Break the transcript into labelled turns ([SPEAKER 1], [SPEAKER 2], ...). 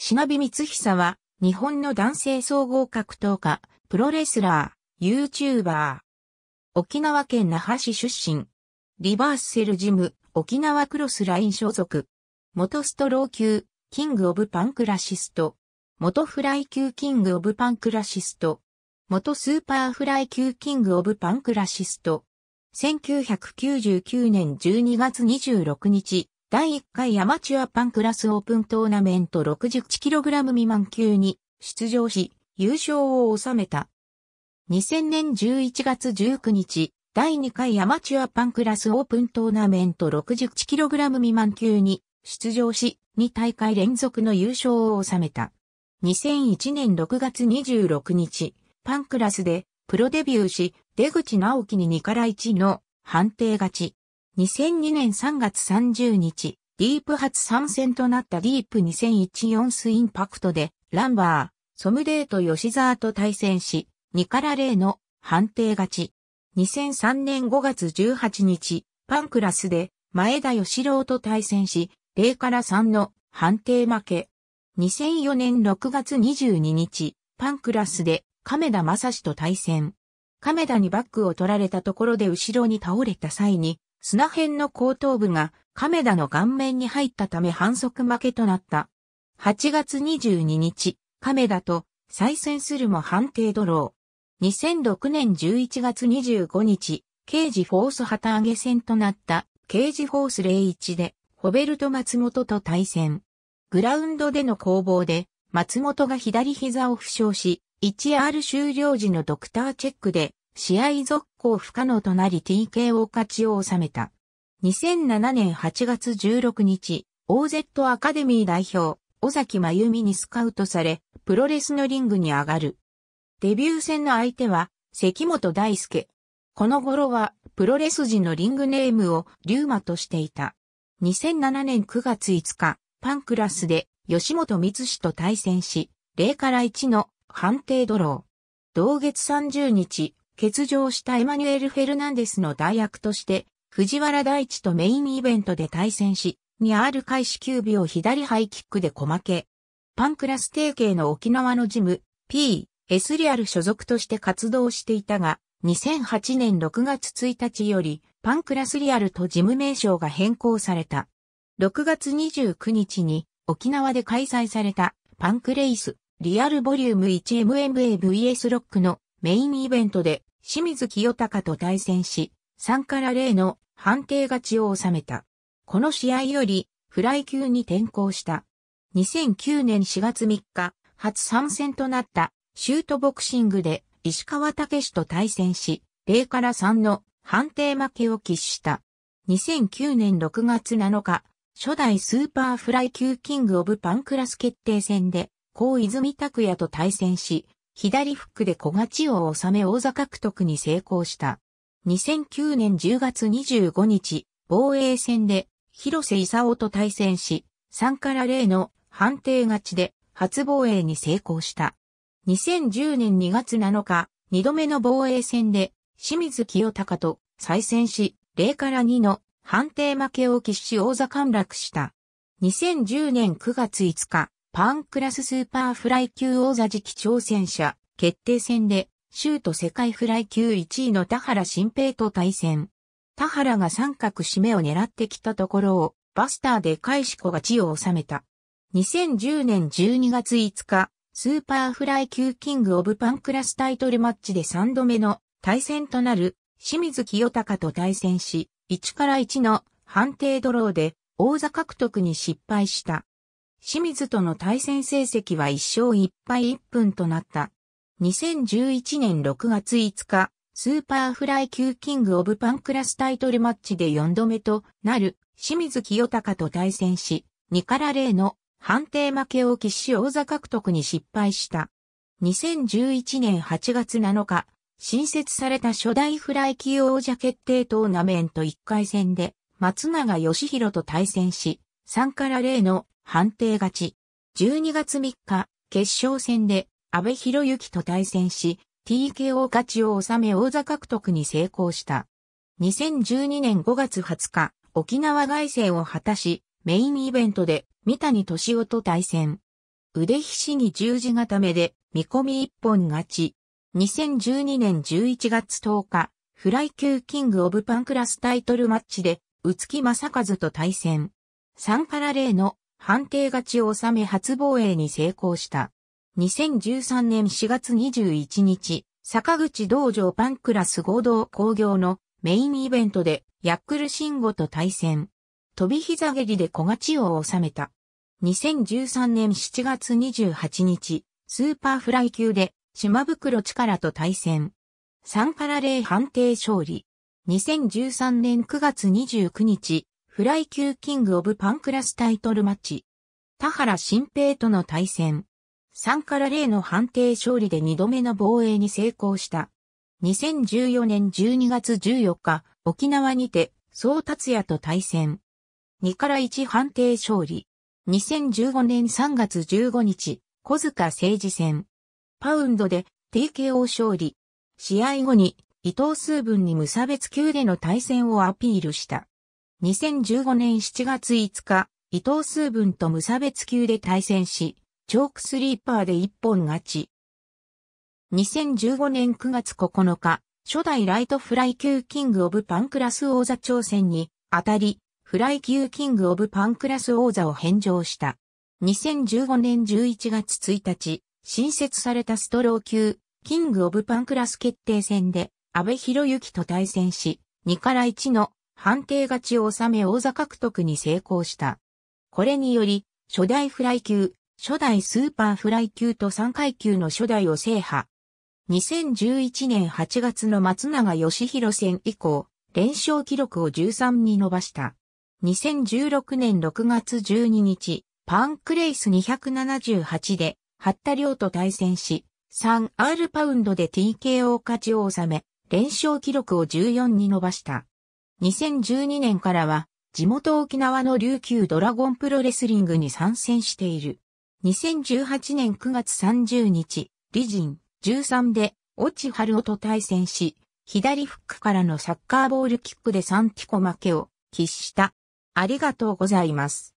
[SPEAKER 1] 品火光久は、日本の男性総合格闘家、プロレスラー、YouTuber。沖縄県那覇市出身。リバーセルジム、沖縄クロスライン所属。元ストロー級、キングオブパンクラシスト。元フライ級キングオブパンクラシスト。元スーパーフライ級キングオブパンクラシスト。1999年12月26日、第1回アマチュアパンクラスオープントーナメント 61kg 未満級に出場し、優勝を収めた。2000年11月19日、第2回アマチュアパンクラスオープントーナメント 61kg 未満級に出場し、2大会連続の優勝を収めた。2001年6月26日、パンクラスでプロデビューし、出口直樹に2から1の判定勝ち。2002年3月30日、ディープ初参戦となったディープ2014スインパクトで、ランバー、ソムデート吉沢と対戦し、2から0の判定勝ち。2003年5月18日、パンクラスで、前田義郎と対戦し、0から3の判定負け。2004年6月22日、パンクラスで、亀田正史と対戦。亀田にバックを取られたところで後ろに倒れた際に、砂片の後頭部が亀田の顔面に入ったため反則負けとなった。8月22日、亀田と再戦するも判定ドロー。2006年11月25日、刑事フォース旗揚げ戦となった刑事フォース01で、ホベルト松本と対戦。グラウンドでの攻防で、松本が左膝を負傷し、1R 終了時のドクターチェックで試合続行不可能となり TKO 勝ちを収めた。2007年8月16日、OZ アカデミー代表、尾崎真由美にスカウトされ、プロレスのリングに上がる。デビュー戦の相手は、関本大輔。この頃は、プロレス時のリングネームを、リューマとしていた。2007年9月5日、パンクラスで、吉本光氏と対戦し、0から1の判定ドロー。同月30日、欠場したエマニュエル・フェルナンデスの代役として、藤原大地とメインイベントで対戦し、にある開始9秒左ハイキックで小負け。パンクラス提携の沖縄のジム、P、S リアル所属として活動していたが、2008年6月1日より、パンクラスリアルとジム名称が変更された。6月29日に沖縄で開催されたパンクレイスリアルボリューム 1MMAVS ロックのメインイベントで清水清隆と対戦し、3から0の判定勝ちを収めた。この試合より、フライ級に転向した。2009年4月3日、初参戦となったシュートボクシングで石川武史と対戦し、0から3の判定負けを喫した。2009年6月7日、初代スーパーフライ級キングオブパンクラス決定戦で、高泉拓也と対戦し、左フックで小勝ちを収め王座獲得に成功した。2009年10月25日、防衛戦で広瀬勲と対戦し、3から0の判定勝ちで初防衛に成功した。2010年2月7日、2度目の防衛戦で清水清隆と再戦し、0から2の判定負けを喫し王座陥落した。2010年9月5日、パンクラススーパーフライ級王座次期挑戦者決定戦で、シュート世界フライ級1位の田原新平と対戦。田原が三角締めを狙ってきたところを、バスターで返し子が地を収めた。2010年12月5日、スーパーフライ級キングオブパンクラスタイトルマッチで3度目の対戦となる清水清隆と対戦し、1から1の判定ドローで王座獲得に失敗した。清水との対戦成績は1勝1敗1分となった。2011年6月5日、スーパーフライ級キングオブパンクラスタイトルマッチで4度目となる清水清隆と対戦し、2から0の判定負けを喫し王座獲得に失敗した。2011年8月7日、新設された初代フライ級王者決定トーナメント1回戦で、松永義弘と対戦し、3から0の判定勝ち。12月3日、決勝戦で安倍博之と対戦し、TKO 勝ちを収め王座獲得に成功した。2012年5月20日、沖縄外戦を果たし、メインイベントで三谷敏夫と対戦。腕ひしぎ十字固めで見込み一本勝ち。2012年11月10日、フライ級キングオブパンクラスタイトルマッチで、宇月正和と対戦。3から0の判定勝ちを収め初防衛に成功した。2013年4月21日、坂口道場パンクラス合同工業のメインイベントでヤックルンゴと対戦。飛び膝蹴りで小勝ちを収めた。2013年7月28日、スーパーフライ級で島袋力と対戦。3から0判定勝利。2013年9月29日、フライ級キングオブパンクラスタイトルマッチ。田原新平との対戦。3から0の判定勝利で2度目の防衛に成功した。2014年12月14日、沖縄にて、総達也と対戦。2から1判定勝利。2015年3月15日、小塚政治戦。パウンドで TKO 勝利。試合後に、伊藤数分に無差別級での対戦をアピールした。2015年7月5日、伊藤数文と無差別級で対戦し、チョークスリーパーで一本勝ち。2015年9月9日、初代ライトフライ級キングオブパンクラス王座挑戦に、当たり、フライ級キングオブパンクラス王座を返上した。2015年11月1日、新設されたストロー級、キングオブパンクラス決定戦で、安倍博之と対戦し、2から1の判定勝ちを収め王座獲得に成功した。これにより、初代フライ級、初代スーパーフライ級と3階級の初代を制覇。2011年8月の松永義弘戦以降、連勝記録を13に伸ばした。2016年6月12日、パンクレイス278で、八田亮と対戦し、3R パウンドで TKO 勝ちを収め、連勝記録を14に伸ばした。2012年からは、地元沖縄の琉球ドラゴンプロレスリングに参戦している。2018年9月30日、リジン13で、オチハルオと対戦し、左フックからのサッカーボールキックでサンティコ負けを喫した。ありがとうございます。